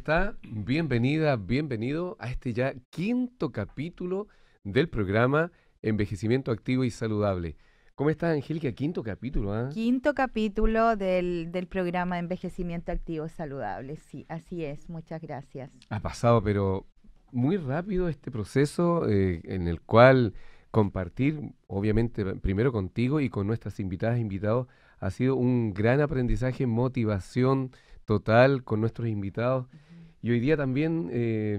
está, bienvenida, bienvenido a este ya quinto capítulo del programa Envejecimiento Activo y Saludable. ¿Cómo estás, Angélica? Quinto capítulo, ¿eh? Quinto capítulo del, del, programa Envejecimiento Activo y Saludable, sí, así es, muchas gracias. Ha pasado, pero muy rápido este proceso eh, en el cual compartir, obviamente, primero contigo y con nuestras invitadas e invitados, ha sido un gran aprendizaje, motivación total con nuestros invitados y hoy día también eh,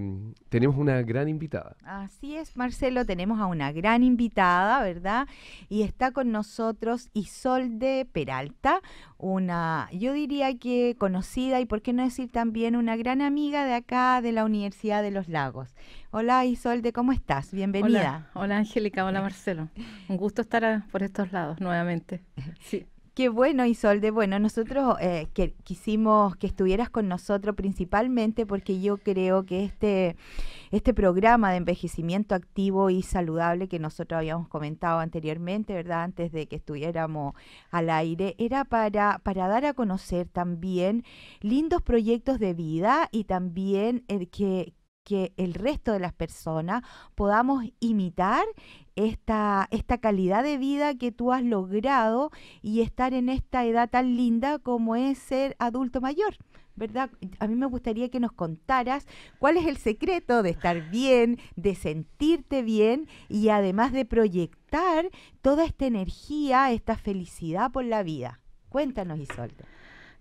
tenemos una gran invitada. Así es, Marcelo, tenemos a una gran invitada, ¿verdad? Y está con nosotros Isolde Peralta, una, yo diría que conocida y por qué no decir también una gran amiga de acá, de la Universidad de los Lagos. Hola Isolde, ¿cómo estás? Bienvenida. Hola, Angélica, hola Marcelo. Un gusto estar por estos lados nuevamente. Sí. Qué bueno, Isolde. Bueno, nosotros eh, quisimos que estuvieras con nosotros principalmente porque yo creo que este, este programa de envejecimiento activo y saludable que nosotros habíamos comentado anteriormente, ¿verdad? Antes de que estuviéramos al aire, era para, para dar a conocer también lindos proyectos de vida y también que, que el resto de las personas podamos imitar esta, esta calidad de vida que tú has logrado y estar en esta edad tan linda como es ser adulto mayor. ¿Verdad? A mí me gustaría que nos contaras cuál es el secreto de estar bien, de sentirte bien y además de proyectar toda esta energía, esta felicidad por la vida. Cuéntanos, Isolde.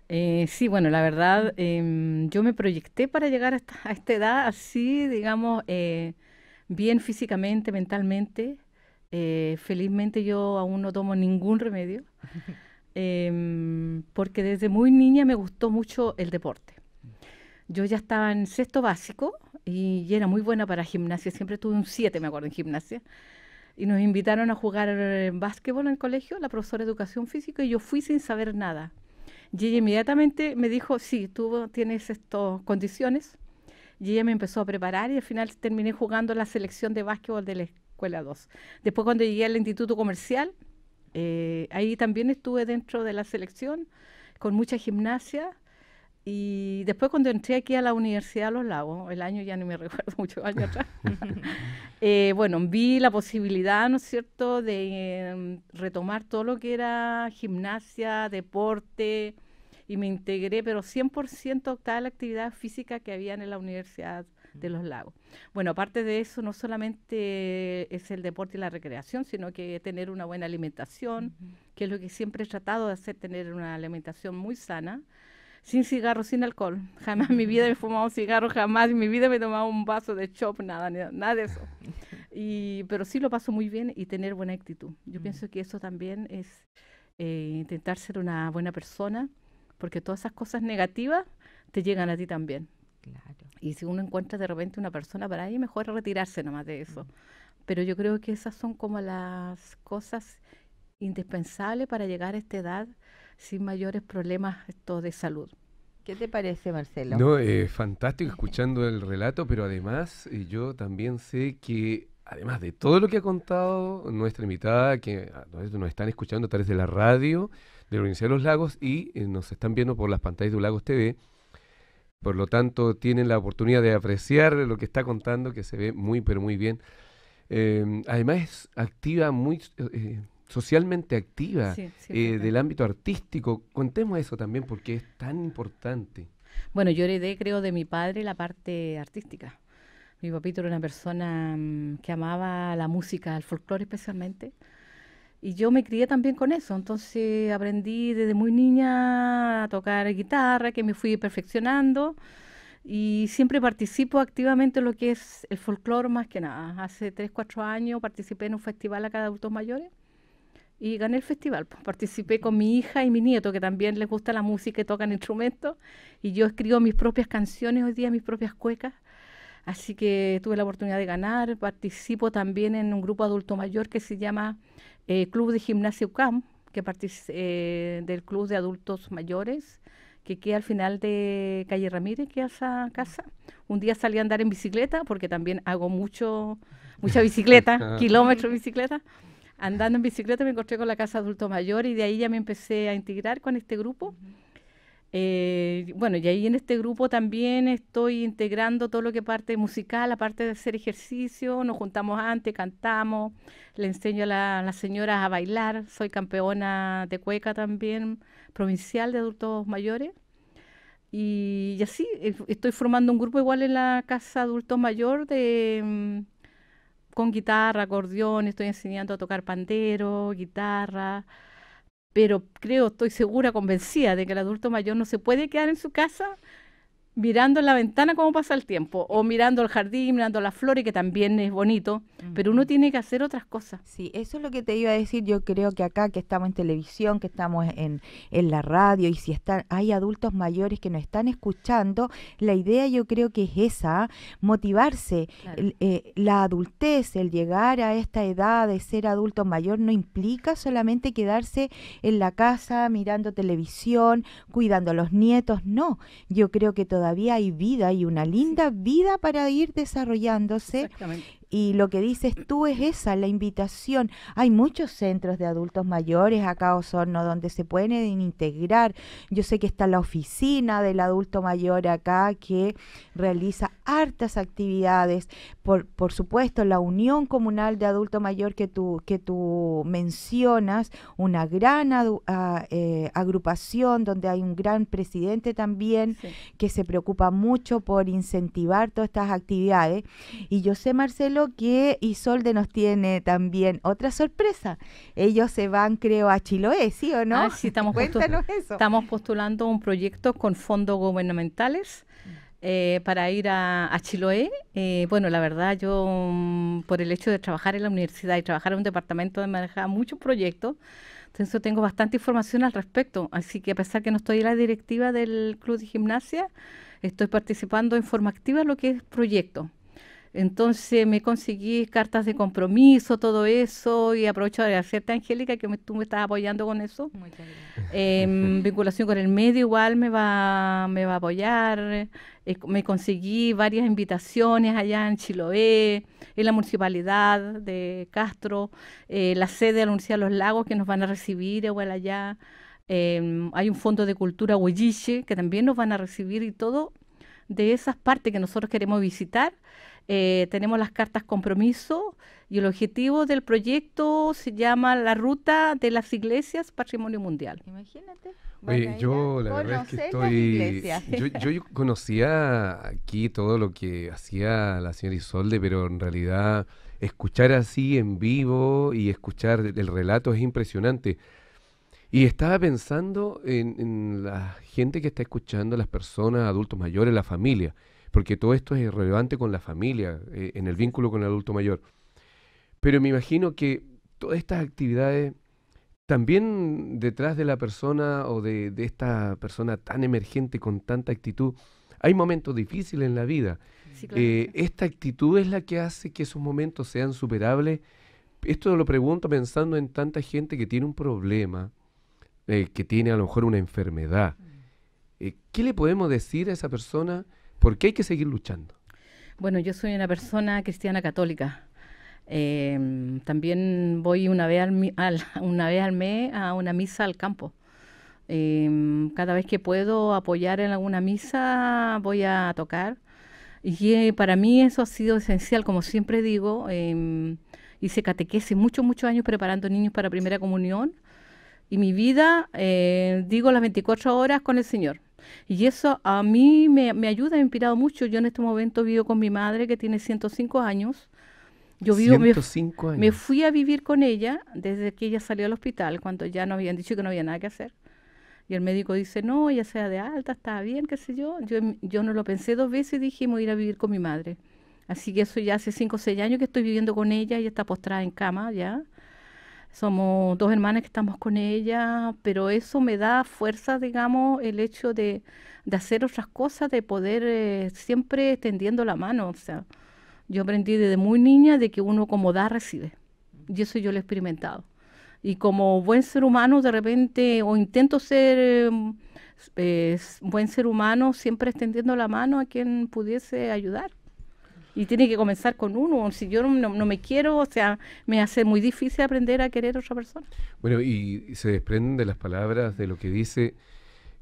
Eh, sí, bueno, la verdad, em, yo me proyecté para llegar a esta, edad así, digamos, eh, bien físicamente, mentalmente. Eh, felizmente yo aún no tomo ningún remedio, em, porque desde muy niña me gustó mucho el deporte. Yo ya estaba en sexto básico y, era muy buena para gimnasia, siempre tuve un 7, me acuerdo, en gimnasia. Y nos invitaron a jugar eh, básquetbol en el colegio, la profesora de educación física, y yo fui sin saber nada. Y ella inmediatamente me dijo, sí, tú tienes estas condiciones, y ella me empezó a preparar y al final terminé jugando la selección de básquetbol de la escuela 2. Después cuando llegué al instituto comercial, eh, ahí también estuve dentro de la selección con mucha gimnasia. Y después cuando entré aquí a la Universidad de Los Lagos, el año ya no me recuerdo, mucho, años atrás, eh, bueno, vi la posibilidad, ¿no es cierto?, de em, retomar todo lo que era gimnasia, deporte, y me integré, pero 100% a toda la actividad física que había en la Universidad de mm. los Lagos. Bueno, aparte de eso, no solamente es el deporte y la recreación, sino que tener una buena alimentación, que es lo que siempre he tratado de hacer, tener una alimentación muy sana, sin cigarro, sin alcohol. Jamás en mi vida me he fumado un cigarro, jamás en mi vida me he tomado un vaso de chop, nada, nada de eso. Y, pero sí lo paso muy bien y tener buena actitud. Yo mm. pienso que eso también es eh, intentar ser una buena persona, porque todas esas cosas negativas te llegan a ti también. Y si uno encuentra de repente una persona para ahí, mejor retirarse nomás de eso. Mm. Pero yo creo que esas son como las cosas indispensables para llegar a esta edad sin mayores problemas esto de salud. ¿Qué te parece, Marcelo? No, es eh, fantástico escuchando el relato, pero además eh, yo también sé que, además de todo lo que ha contado nuestra invitada, que nos están escuchando a través de la radio, de la de los Lagos y eh, nos están viendo por las pantallas de Lagos TV. Por lo tanto, tienen la oportunidad de apreciar lo que está contando, que se ve muy, pero muy bien. Em, además, es activa, muy eh, eh, socialmente activa del ámbito artístico. Contemos eso también porque es tan importante. Bueno, yo heredé, creo, de mi padre la parte artística. Mi papito era una persona mm, que amaba la música, el folclore especialmente y yo me crié también con eso, entonces aprendí desde muy niña a tocar guitarra, que me fui perfeccionando y siempre participo activamente en lo que es el folclore más que nada. Hace 3, 4 años participé en un festival acá de adultos mayores y gané el festival. Pues. participé con mi hija y mi nieto, que también les gusta la música y tocan instrumentos, y yo escribo mis propias canciones hoy día, mis propias cuecas. Así que tuve la oportunidad de ganar, participo también en un grupo adulto mayor que se llama eh, Club de gimnasio UCAM, que eh, del Club de Adultos Mayores, que queda al final de Calle Ramírez, que es esa casa. Un día salí a andar en bicicleta, porque también hago mucho, mucha bicicleta, kilómetros de bicicleta. Andando en bicicleta me encontré con la Casa adulto mayor y de ahí ya me empecé a integrar con este grupo. Eh, bueno, y ahí en este grupo también estoy integrando todo lo que parte musical, aparte de hacer ejercicio, nos juntamos antes, cantamos, le enseño a, las señoras a bailar, soy campeona de cueca también, provincial de adultos mayores. Y, así eh, estoy formando un grupo igual en la casa adultos mayor mm, con guitarra, acordeón, estoy enseñando a tocar pandero, guitarra pero creo, estoy segura, convencida de que el adulto mayor no se puede quedar en su casa mirando en la ventana cómo pasa el tiempo, o mirando el jardín, mirando las flores, que también es bonito, pero uno tiene que hacer otras cosas. Sí, eso es lo que te iba a decir, yo creo que acá que estamos en televisión, que estamos en, la radio, y si están, hay adultos mayores que nos están escuchando, la idea yo creo que es esa, ¿ah? motivarse. Eh, la adultez, el llegar a esta edad de ser adulto mayor, no implica solamente quedarse en la casa mirando televisión, cuidando a los nietos, no, yo creo que todavía todavía hay vida y una linda vida para ir desarrollándose. Y lo que dices tú es esa, la invitación. Hay muchos centros de adultos mayores acá Osorno donde se pueden integrar. Yo sé que está la oficina del adulto mayor acá que realiza hartas actividades, por, por, supuesto, la unión comunal de adulto mayor que tú, que tú mencionas, una gran ah, eh, agrupación donde hay un gran presidente también que se preocupa mucho por incentivar todas estas actividades. Y yo sé, Marcelo, que Isolde nos tiene también otra sorpresa. Ellos se van, creo, a Chiloé, ¿sí o no? Ah, sí, estamos eso. Estamos postulando un proyecto con fondos gubernamentales. Eh, para ir a, Chiloé. Eh, bueno, la verdad, yo mm, por el hecho de trabajar en la universidad y trabajar en un departamento de manejar muchos proyectos, entonces tengo bastante información al respecto. Así que a pesar que no estoy en la directiva del Club de Gimnasia, estoy participando en forma activa lo que es proyecto. Entonces me conseguí cartas de compromiso, todo eso, y aprovecho de agradecerte, Angélica, que tú me estás apoyando con eso. en em, vinculación con el medio igual me va, a apoyar. me conseguí varias invitaciones allá en Chiloé, en la municipalidad de Castro, eh, la sede de la Universidad de los Lagos que nos van a recibir igual allá. Em, hay un fondo de cultura huelliche que también nos van a recibir y todo de esas partes que nosotros queremos visitar eh, tenemos las cartas compromiso y el objetivo del proyecto se llama La Ruta de las Iglesias Patrimonio Mundial. Imagínate. yo la verdad que estoy... Yo, yo, conocía aquí todo lo que hacía la señora Isolde, pero en realidad escuchar así en vivo y escuchar el relato es impresionante. Y estaba pensando en, en, la gente que está escuchando, las personas, adultos mayores, la familia porque todo esto es relevante con la familia, eh, en el vínculo con el adulto mayor. Pero me imagino que todas estas actividades, también detrás de la persona o de, esta persona tan emergente con tanta actitud, hay momentos difíciles en la vida. Eh, esta actitud es la que hace que esos momentos sean superables. Esto lo pregunto pensando en tanta gente que tiene un problema, eh, que tiene a lo mejor una enfermedad. Mm. ¿Qué le podemos decir a esa persona ¿Por qué hay que seguir luchando? Bueno, yo soy una persona cristiana católica. Em, también voy una vez al, una vez al mes a una misa al campo. Em, cada vez que puedo apoyar en alguna misa voy a tocar. Y para mí eso ha sido esencial, como siempre digo. Em, hice catequesis muchos, muchos años preparando niños para primera comunión. Y mi vida, eh, digo, las 24 horas con el Señor. Y eso a mí me, ayuda, me ha inspirado mucho. Yo en este momento vivo con mi madre que tiene 105 años. Yo vivo, me, años. me, fui a vivir con ella desde que ella salió al hospital, cuando ya nos habían dicho que no había nada que hacer. Y el médico dice, no, ya sea de alta, está bien, qué sé yo. Yo, em, yo no lo pensé dos veces y dije, ir a vivir con mi madre. Así que eso ya hace 5 o 6 años que estoy viviendo con ella, ella está postrada en cama ya. Somos dos hermanas que estamos con ella, pero eso me da fuerza, digamos, el hecho de, hacer otras cosas, de poder eh, siempre extendiendo la mano. O sea, yo aprendí desde muy niña de que uno como da, recibe. Y eso yo lo he experimentado. Y como buen ser humano, de repente, o intento ser em, eh, buen ser humano, siempre extendiendo la mano a quien pudiese ayudar. Y tiene que comenzar con uno. Si yo no, me quiero, o sea, me hace muy difícil aprender a querer a otra persona. Bueno, y, se desprenden de las palabras, de lo que dice,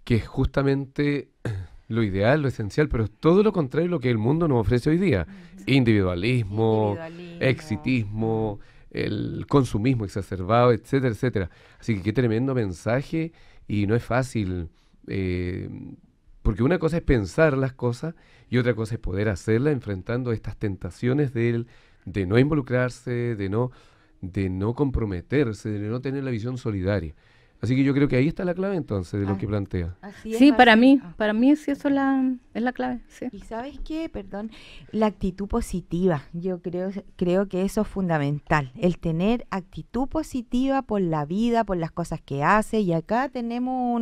que es justamente lo ideal, lo esencial, pero todo lo contrario a lo que el mundo nos ofrece hoy día. Individualismo, exitismo, el consumismo exacerbado, etcétera, etcétera. Así que qué tremendo mensaje y no es fácil eh, porque una cosa es pensar las cosas y otra cosa es poder hacerlas enfrentando estas tentaciones de, de no involucrarse, de no, de no comprometerse, de no tener la visión solidaria. Así que yo creo que ahí está la clave entonces de lo que plantea. sí, para mí, ah. para mí sí eso la, es la clave. Y sabes qué, perdón, la actitud positiva. Yo creo, creo que eso es fundamental. El tener actitud positiva por la vida, por las cosas que hace. Y acá tenemos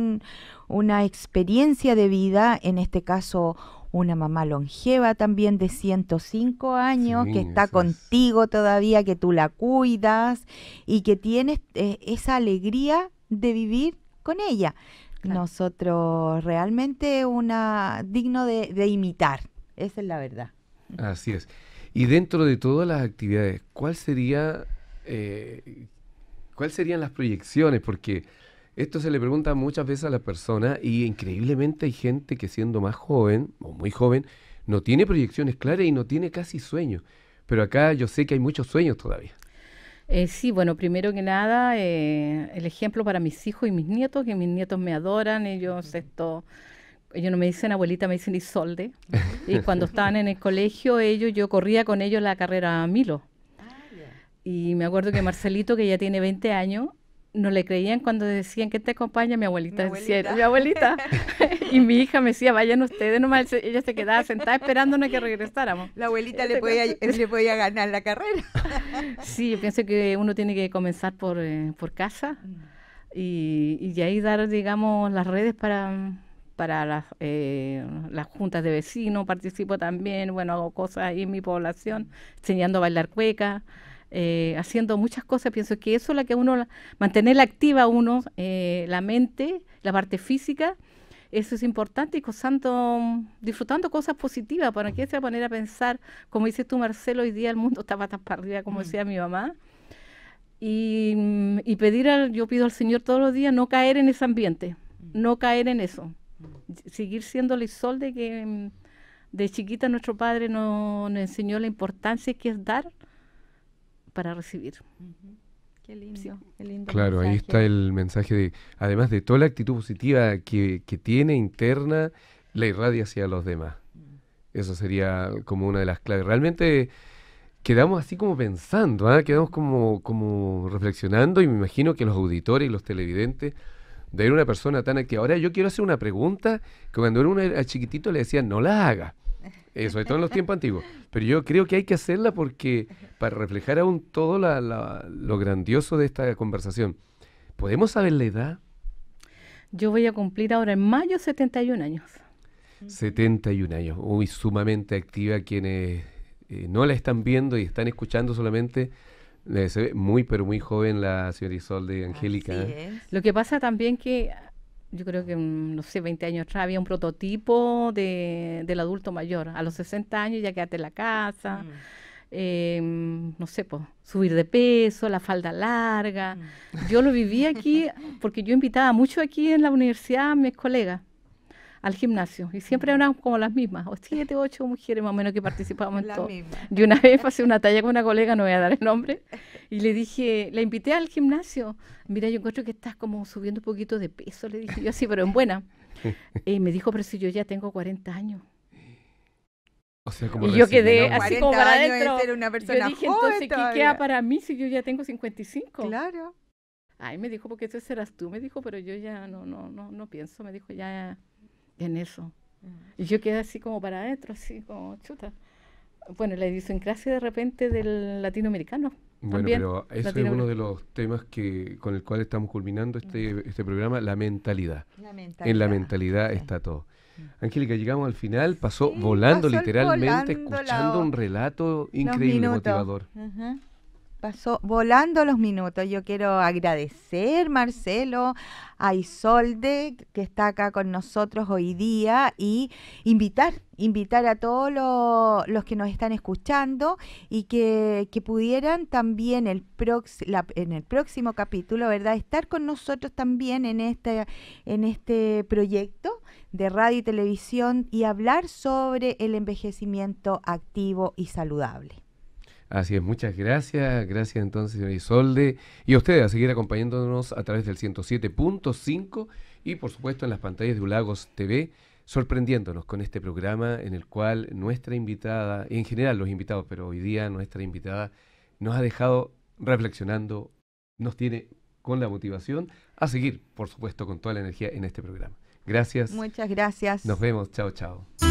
una experiencia de vida, en este caso una mamá longeva también de 105 años que está contigo todavía, que tú la cuidas y que tienes eh, esa alegría de vivir con ella. Nosotros realmente una digno de, imitar, esa es la verdad. Así es. Y dentro de todas las actividades, ¿cuál sería, eh, ¿cuáles serían las proyecciones? Porque esto se le pregunta muchas veces a la persona y increíblemente hay gente que siendo más joven o muy joven no tiene proyecciones claras y no tiene casi sueños. Pero acá yo sé que hay muchos sueños todavía. Eh, sí, bueno, primero que nada, eh, el ejemplo para mis hijos y mis nietos, que mis nietos me adoran, ellos esto, ellos no me dicen abuelita, me dicen Isolde. y cuando estaban en el colegio, ellos, yo corría con ellos la carrera a Milo. Ah, y me acuerdo que Marcelito, que ya tiene 20 años, no le creían cuando decían que te acompaña mi abuelita, mi abuelita, abuelita. y mi hija me decía, vayan ustedes nomás, ella se quedaba sentada esperándonos que regresáramos. La abuelita le podía, le podía, ganar la carrera. sí, yo pienso que uno tiene que comenzar por, eh, por casa mm. y, ahí dar, digamos, las redes para, para las, eh, las juntas de vecinos, participo también, bueno, hago cosas ahí en mi población, enseñando a bailar cueca. Eh, haciendo muchas cosas. Pienso que eso es la que uno, mantener activa uno, eh, la mente, la parte física, eso es importante y disfrutando cosas positivas, para que se poner a pensar, como dices tú Marcelo, hoy día el mundo está patas para arriba, como mm. decía mi mamá. Y, pedir, yo pido al Señor todos los días no caer en ese ambiente, mm. no caer en eso, mm. seguir siendo el sol de que de chiquita nuestro padre nos, nos enseñó la importancia que es dar para recibir. Qué lindo, Claro, ahí está el mensaje de, además de toda la actitud positiva que, que tiene interna, la irradia hacia los demás. Mm. Eso sería como una de las claves. Realmente quedamos así como pensando, ¿ah? quedamos como, como reflexionando y me imagino que los auditores y los televidentes de ver una persona tan activa. Ahora yo quiero hacer una pregunta que cuando era, un chiquitito le decían, no la haga. Eso, esto todo en los tiempos antiguos. Pero yo creo que hay que hacerla porque para reflejar aún todo lo grandioso de esta conversación, ¿podemos saber la edad? Yo voy a cumplir ahora en mayo 71 años. 71 años, muy sumamente activa quienes eh, no la están viendo y están escuchando solamente. Eh, se ve muy, pero muy joven la señora Isolde Angélica. ¿eh? Lo que pasa también que yo creo que, mm, no sé, 20 años atrás había un prototipo de, del adulto mayor. A los 60 años ya quedaste en la casa, mm. em, no sé, pues, subir de peso, la falda larga. Mm. Yo lo viví aquí porque yo invitaba mucho aquí en la universidad a mis colegas al gimnasio. Y siempre eran como las mismas, o siete, ocho mujeres más o menos que participábamos en todo. Y una vez pasé una talla con una colega, no voy a dar el nombre, y le dije, la invité al gimnasio. Mira, yo encuentro que estás como subiendo un poquito de peso, le dije yo sí pero en buena. Y eh, me dijo, pero si yo ya tengo 40 años. y yo quedé así como para adentro. Era una persona yo dije, entonces, ¿qué queda para mí si yo ya tengo 55? Claro. Ay, me dijo, porque eso serás tú, me dijo, pero yo ya no, no, no, no pienso, me dijo, ya, en eso. Mm. Y yo quedé así como para adentro, así como chuta. Bueno, la idiosincrasia de repente del latinoamericano. Bueno, pero eso es uno de los temas que con el cual estamos culminando este, mm. este programa, la mentalidad. En la mentalidad está todo. Mm. Angélica, llegamos al final, pasó volando literalmente, escuchando un relato increíble, motivador pasó volando los minutos. Yo quiero agradecer, Marcelo, a Isolde, que está acá con nosotros hoy día, y invitar, invitar a todos los que nos están escuchando y que, pudieran también el en el próximo capítulo, ¿verdad?, estar con nosotros también en este, en este proyecto de radio y televisión y hablar sobre el envejecimiento activo y saludable. Así es, muchas gracias. Gracias entonces, señor Isolde. Y a ustedes a seguir acompañándonos a través del 107.5 y por supuesto en las pantallas de Ulagos TV, sorprendiéndonos con este programa en el cual nuestra invitada, en general los invitados, pero hoy día nuestra invitada nos ha dejado reflexionando, nos tiene con la motivación a seguir, por supuesto, con toda la energía en este programa. Gracias. Muchas gracias. Nos vemos. Chao, chao.